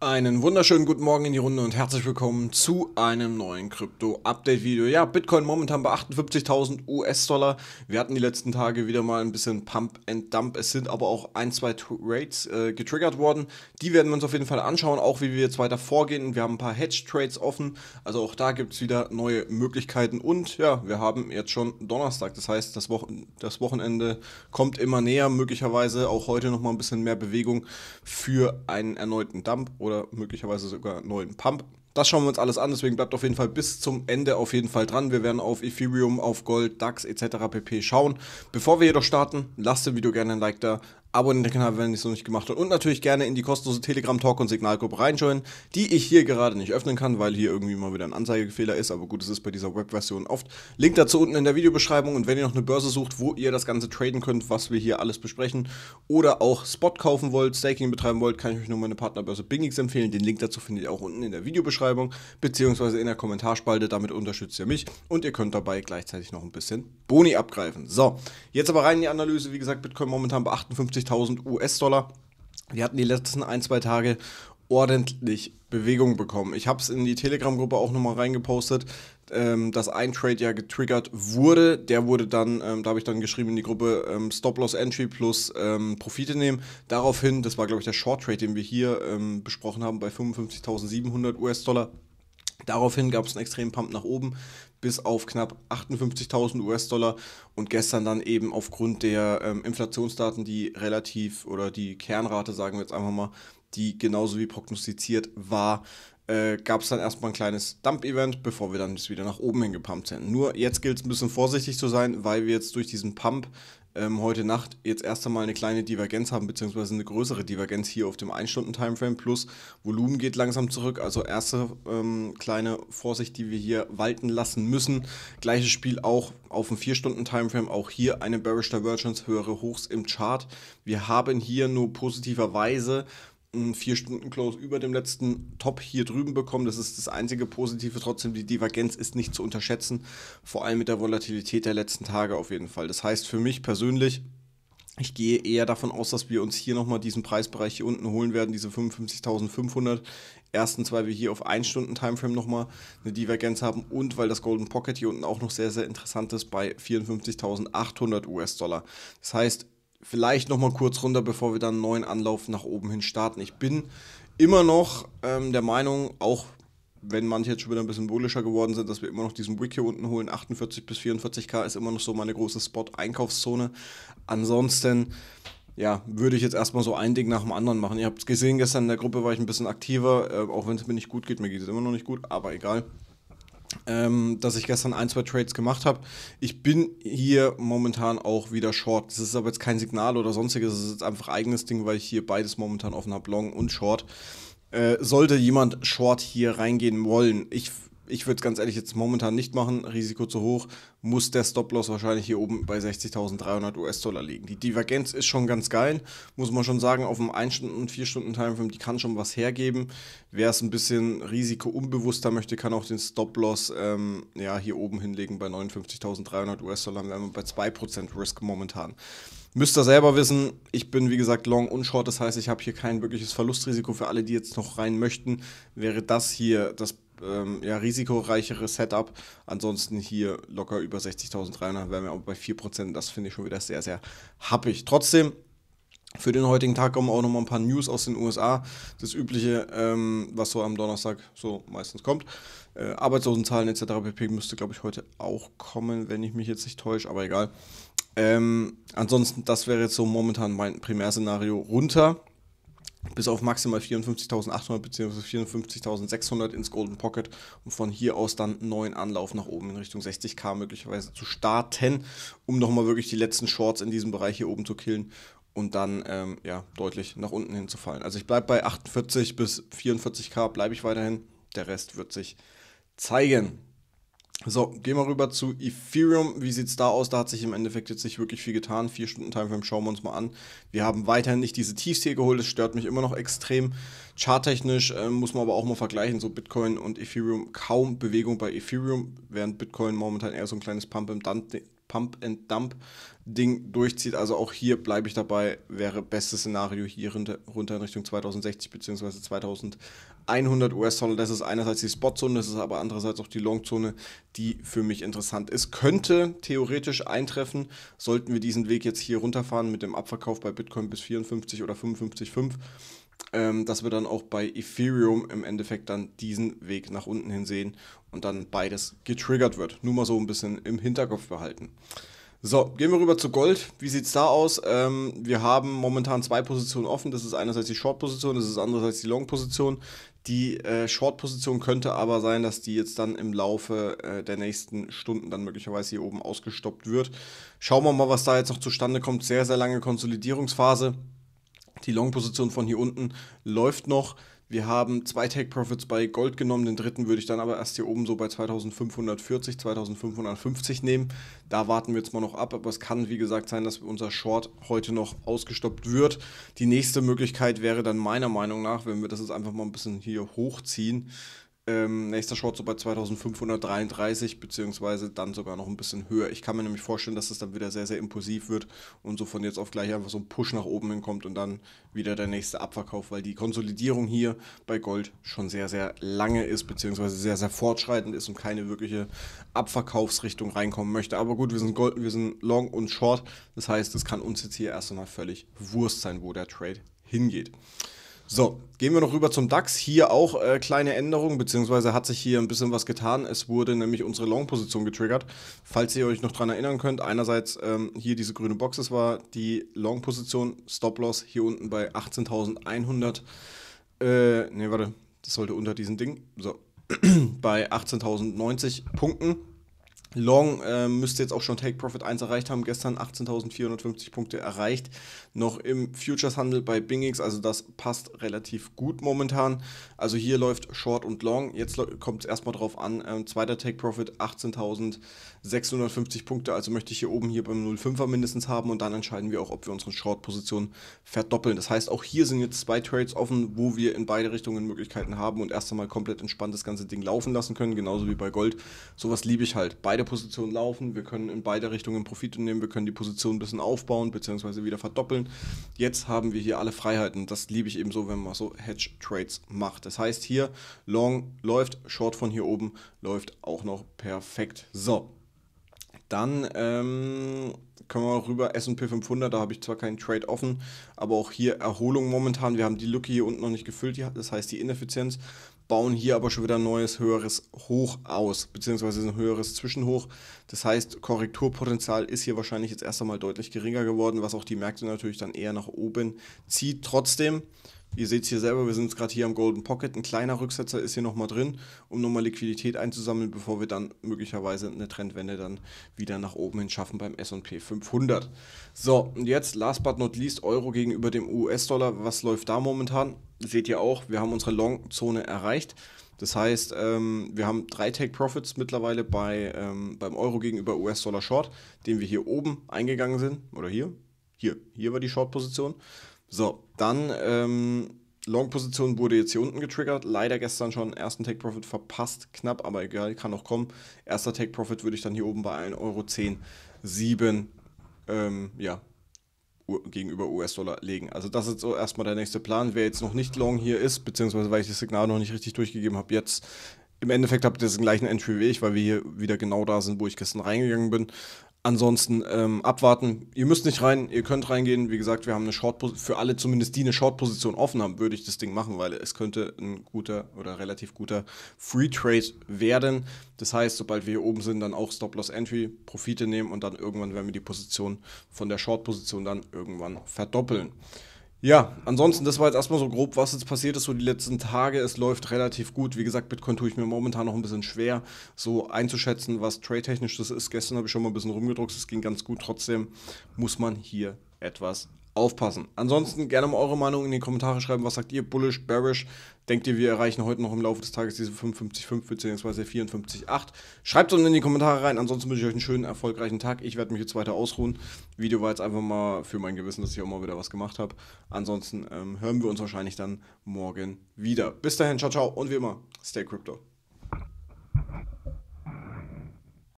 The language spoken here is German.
Einen wunderschönen guten Morgen in die Runde und herzlich willkommen zu einem neuen Krypto-Update-Video. Ja, Bitcoin momentan bei 58.000 US-Dollar. Wir hatten die letzten Tage wieder mal ein bisschen Pump and Dump. Es sind aber auch ein, zwei Trades äh, getriggert worden. Die werden wir uns auf jeden Fall anschauen, auch wie wir jetzt weiter vorgehen. Wir haben ein paar Hedge-Trades offen, also auch da gibt es wieder neue Möglichkeiten. Und ja, wir haben jetzt schon Donnerstag, das heißt, das, Wochen das Wochenende kommt immer näher. Möglicherweise auch heute nochmal ein bisschen mehr Bewegung für einen erneuten Dump oder möglicherweise sogar neuen Pump. Das schauen wir uns alles an, deswegen bleibt auf jeden Fall bis zum Ende auf jeden Fall dran. Wir werden auf Ethereum, auf Gold, DAX etc. pp. schauen. Bevor wir jedoch starten, lasst dem Video gerne ein Like da, abonnieren den Kanal, wenn ihr es noch nicht gemacht habt. Und natürlich gerne in die kostenlose Telegram-Talk- und Signalgruppe reinschauen, die ich hier gerade nicht öffnen kann, weil hier irgendwie mal wieder ein Anzeigefehler ist. Aber gut, es ist bei dieser Webversion oft. Link dazu unten in der Videobeschreibung. Und wenn ihr noch eine Börse sucht, wo ihr das Ganze traden könnt, was wir hier alles besprechen, oder auch Spot kaufen wollt, Staking betreiben wollt, kann ich euch nur meine Partnerbörse Bingix empfehlen. Den Link dazu findet ihr auch unten in der Videobeschreibung, beziehungsweise in der Kommentarspalte. Damit unterstützt ihr mich und ihr könnt dabei gleichzeitig noch ein bisschen Boni abgreifen. So, jetzt aber rein in die Analyse. Wie gesagt, Bitcoin momentan bei 58. 150.000 US-Dollar. Wir hatten die letzten ein, zwei Tage ordentlich Bewegung bekommen. Ich habe es in die Telegram-Gruppe auch nochmal reingepostet, ähm, dass ein Trade ja getriggert wurde. Der wurde dann, ähm, da habe ich dann geschrieben in die Gruppe, ähm, Stop-Loss-Entry plus ähm, Profite nehmen. Daraufhin, das war glaube ich der Short-Trade, den wir hier ähm, besprochen haben, bei 55.700 US-Dollar Daraufhin gab es einen extremen Pump nach oben bis auf knapp 58.000 US-Dollar und gestern dann eben aufgrund der ähm, Inflationsdaten, die relativ oder die Kernrate, sagen wir jetzt einfach mal, die genauso wie prognostiziert war, äh, gab es dann erstmal ein kleines Dump-Event, bevor wir dann wieder nach oben hingepumpt sind. Nur jetzt gilt es ein bisschen vorsichtig zu sein, weil wir jetzt durch diesen Pump ähm, heute Nacht jetzt erst einmal eine kleine Divergenz haben, beziehungsweise eine größere Divergenz hier auf dem 1-Stunden-Timeframe plus Volumen geht langsam zurück. Also erste ähm, kleine Vorsicht, die wir hier walten lassen müssen. Gleiches Spiel auch auf dem 4-Stunden-Timeframe, auch hier eine Bearish Divergence, höhere Hochs im Chart. Wir haben hier nur positiverweise einen 4-Stunden-Close über dem letzten Top hier drüben bekommen. Das ist das einzige Positive. Trotzdem, die Divergenz ist nicht zu unterschätzen. Vor allem mit der Volatilität der letzten Tage auf jeden Fall. Das heißt für mich persönlich, ich gehe eher davon aus, dass wir uns hier nochmal diesen Preisbereich hier unten holen werden, diese 55.500. Erstens, weil wir hier auf 1 Stunden Timeframe nochmal eine Divergenz haben und weil das Golden Pocket hier unten auch noch sehr, sehr interessant ist bei 54.800 US-Dollar. Das heißt, vielleicht nochmal kurz runter, bevor wir dann einen neuen Anlauf nach oben hin starten. Ich bin immer noch ähm, der Meinung, auch wenn manche jetzt schon wieder ein bisschen bullischer geworden sind, dass wir immer noch diesen Wick hier unten holen. 48 bis 44k ist immer noch so meine große Spot-Einkaufszone. Ansonsten, ja, würde ich jetzt erstmal so ein Ding nach dem anderen machen. Ihr habt es gesehen, gestern in der Gruppe war ich ein bisschen aktiver, äh, auch wenn es mir nicht gut geht. Mir geht es immer noch nicht gut, aber egal ähm, dass ich gestern ein, zwei Trades gemacht habe. Ich bin hier momentan auch wieder short. Das ist aber jetzt kein Signal oder sonstiges, das ist jetzt einfach eigenes Ding, weil ich hier beides momentan offen habe, long und short. Äh, sollte jemand short hier reingehen wollen, ich ich würde es ganz ehrlich jetzt momentan nicht machen, Risiko zu hoch, muss der Stop-Loss wahrscheinlich hier oben bei 60.300 US-Dollar liegen. Die Divergenz ist schon ganz geil, muss man schon sagen, auf einem 1-Stunden- und 4-Stunden-Timeframe, die kann schon was hergeben. Wer es ein bisschen risikounbewusster möchte, kann auch den Stop-Loss ähm, ja, hier oben hinlegen bei 59.300 US-Dollar, wären wir bei 2% Risk momentan. Müsst ihr selber wissen, ich bin wie gesagt long und short, das heißt, ich habe hier kein wirkliches Verlustrisiko. Für alle, die jetzt noch rein möchten, wäre das hier das ähm, ja, risikoreichere Setup. Ansonsten hier locker über 60.300, wären wir aber bei 4%. Das finde ich schon wieder sehr, sehr happig. Trotzdem, für den heutigen Tag kommen auch nochmal ein paar News aus den USA. Das übliche, ähm, was so am Donnerstag so meistens kommt. Äh, Arbeitslosenzahlen etc. pp. müsste, glaube ich, heute auch kommen, wenn ich mich jetzt nicht täusche, aber egal. Ähm, ansonsten, das wäre jetzt so momentan mein Primärszenario runter bis auf maximal 54.800 bzw. 54.600 ins Golden Pocket, und von hier aus dann einen neuen Anlauf nach oben in Richtung 60k möglicherweise zu starten, um nochmal wirklich die letzten Shorts in diesem Bereich hier oben zu killen und dann ähm, ja, deutlich nach unten hin zu fallen. Also ich bleibe bei 48 bis 44k, bleibe ich weiterhin, der Rest wird sich zeigen. So, gehen wir rüber zu Ethereum. Wie sieht es da aus? Da hat sich im Endeffekt jetzt nicht wirklich viel getan. Vier Stunden Timeframe schauen wir uns mal an. Wir haben weiterhin nicht diese Tiefs hier geholt. Das stört mich immer noch extrem. Charttechnisch äh, muss man aber auch mal vergleichen. So Bitcoin und Ethereum kaum Bewegung bei Ethereum, während Bitcoin momentan eher so ein kleines Pump im Dump Pump-and-Dump-Ding durchzieht. Also auch hier bleibe ich dabei, wäre bestes Szenario hier runter in Richtung 2060 bzw. 2100 US-Dollar. Das ist einerseits die Spot-Zone, das ist aber andererseits auch die Long-Zone, die für mich interessant ist. Könnte theoretisch eintreffen, sollten wir diesen Weg jetzt hier runterfahren mit dem Abverkauf bei Bitcoin bis 54 oder 55,5 ähm, dass wir dann auch bei Ethereum im Endeffekt dann diesen Weg nach unten hin sehen und dann beides getriggert wird. Nur mal so ein bisschen im Hinterkopf behalten. So, gehen wir rüber zu Gold. Wie sieht es da aus? Ähm, wir haben momentan zwei Positionen offen. Das ist einerseits die Short-Position, das ist andererseits die Long-Position. Die äh, Short-Position könnte aber sein, dass die jetzt dann im Laufe äh, der nächsten Stunden dann möglicherweise hier oben ausgestoppt wird. Schauen wir mal, was da jetzt noch zustande kommt. Sehr, sehr lange Konsolidierungsphase. Die Long-Position von hier unten läuft noch. Wir haben zwei Take-Profits bei Gold genommen. Den dritten würde ich dann aber erst hier oben so bei 2540, 2550 nehmen. Da warten wir jetzt mal noch ab. Aber es kann, wie gesagt, sein, dass unser Short heute noch ausgestoppt wird. Die nächste Möglichkeit wäre dann meiner Meinung nach, wenn wir das jetzt einfach mal ein bisschen hier hochziehen, ähm, nächster Short so bei 2533, beziehungsweise dann sogar noch ein bisschen höher. Ich kann mir nämlich vorstellen, dass es dann wieder sehr, sehr impulsiv wird und so von jetzt auf gleich einfach so ein Push nach oben hinkommt und dann wieder der nächste Abverkauf, weil die Konsolidierung hier bei Gold schon sehr, sehr lange ist, beziehungsweise sehr, sehr fortschreitend ist und keine wirkliche Abverkaufsrichtung reinkommen möchte. Aber gut, wir sind Gold, wir sind Long und Short. Das heißt, es kann uns jetzt hier erst einmal völlig Wurst sein, wo der Trade hingeht. So, gehen wir noch rüber zum DAX. Hier auch äh, kleine Änderungen, beziehungsweise hat sich hier ein bisschen was getan. Es wurde nämlich unsere Long-Position getriggert. Falls ihr euch noch daran erinnern könnt, einerseits ähm, hier diese grüne Box, das war die Long-Position, Stop-Loss hier unten bei 18.100. Äh, ne, warte, das sollte unter diesem Ding. So, bei 18.090 Punkten. Long äh, müsste jetzt auch schon Take Profit 1 erreicht haben, gestern 18.450 Punkte erreicht, noch im Futures-Handel bei Bingix, also das passt relativ gut momentan. Also hier läuft Short und Long, jetzt kommt es erstmal drauf an, äh, zweiter Take Profit 18.650 Punkte, also möchte ich hier oben hier beim 0,5er mindestens haben und dann entscheiden wir auch, ob wir unsere Short-Position verdoppeln. Das heißt, auch hier sind jetzt zwei Trades offen, wo wir in beide Richtungen Möglichkeiten haben und erst einmal komplett entspannt das ganze Ding laufen lassen können, genauso wie bei Gold. Sowas liebe ich halt. Beide beide Positionen laufen, wir können in beide Richtungen Profite nehmen, wir können die Position ein bisschen aufbauen bzw. wieder verdoppeln. Jetzt haben wir hier alle Freiheiten. Das liebe ich eben so, wenn man so Hedge Trades macht. Das heißt hier, Long läuft, Short von hier oben läuft auch noch perfekt. So, dann ähm, können wir auch rüber S&P 500, da habe ich zwar keinen Trade offen, aber auch hier Erholung momentan. Wir haben die Lücke hier unten noch nicht gefüllt, das heißt die Ineffizienz, bauen hier aber schon wieder ein neues, höheres Hoch aus, beziehungsweise ein höheres Zwischenhoch. Das heißt, Korrekturpotenzial ist hier wahrscheinlich jetzt erst einmal deutlich geringer geworden, was auch die Märkte natürlich dann eher nach oben zieht. Trotzdem Ihr seht es hier selber, wir sind gerade hier am Golden Pocket. Ein kleiner Rücksetzer ist hier nochmal drin, um nochmal Liquidität einzusammeln, bevor wir dann möglicherweise eine Trendwende dann wieder nach oben hin schaffen beim S&P 500. So, und jetzt last but not least Euro gegenüber dem US-Dollar. Was läuft da momentan? Seht ihr auch, wir haben unsere Long-Zone erreicht. Das heißt, ähm, wir haben drei Take-Profits mittlerweile bei, ähm, beim Euro gegenüber US-Dollar Short, den wir hier oben eingegangen sind, oder hier, hier, hier war die Short-Position. So, dann ähm, Long-Position wurde jetzt hier unten getriggert. Leider gestern schon ersten Take-Profit verpasst. Knapp, aber egal, kann noch kommen. Erster Take-Profit würde ich dann hier oben bei 1,10 Euro 7 ähm, ja, gegenüber US-Dollar legen. Also das ist so erstmal der nächste Plan. Wer jetzt noch nicht long hier ist, beziehungsweise weil ich das Signal noch nicht richtig durchgegeben habe, jetzt im Endeffekt habt ihr den gleichen Entry wie ich, weil wir hier wieder genau da sind, wo ich gestern reingegangen bin. Ansonsten ähm, abwarten. Ihr müsst nicht rein, ihr könnt reingehen. Wie gesagt, wir haben eine Short für alle zumindest die eine Short-Position offen haben, würde ich das Ding machen, weil es könnte ein guter oder relativ guter Free Trade werden. Das heißt, sobald wir hier oben sind, dann auch Stop-Loss-Entry, Profite nehmen und dann irgendwann werden wir die Position von der Short-Position dann irgendwann verdoppeln. Ja, ansonsten, das war jetzt erstmal so grob, was jetzt passiert ist, so die letzten Tage. Es läuft relativ gut. Wie gesagt, Bitcoin tue ich mir momentan noch ein bisschen schwer, so einzuschätzen, was trade-technisch das ist. Gestern habe ich schon mal ein bisschen rumgedruckt, es ging ganz gut. Trotzdem muss man hier etwas aufpassen. Ansonsten gerne mal eure Meinung in die Kommentare schreiben. Was sagt ihr? Bullish, bearish? Denkt ihr, wir erreichen heute noch im Laufe des Tages diese 55,5 bzw. 54,8? Schreibt es unten in die Kommentare rein. Ansonsten wünsche ich euch einen schönen, erfolgreichen Tag. Ich werde mich jetzt weiter ausruhen. Video war jetzt einfach mal für mein Gewissen, dass ich auch mal wieder was gemacht habe. Ansonsten ähm, hören wir uns wahrscheinlich dann morgen wieder. Bis dahin, ciao, ciao und wie immer, stay crypto.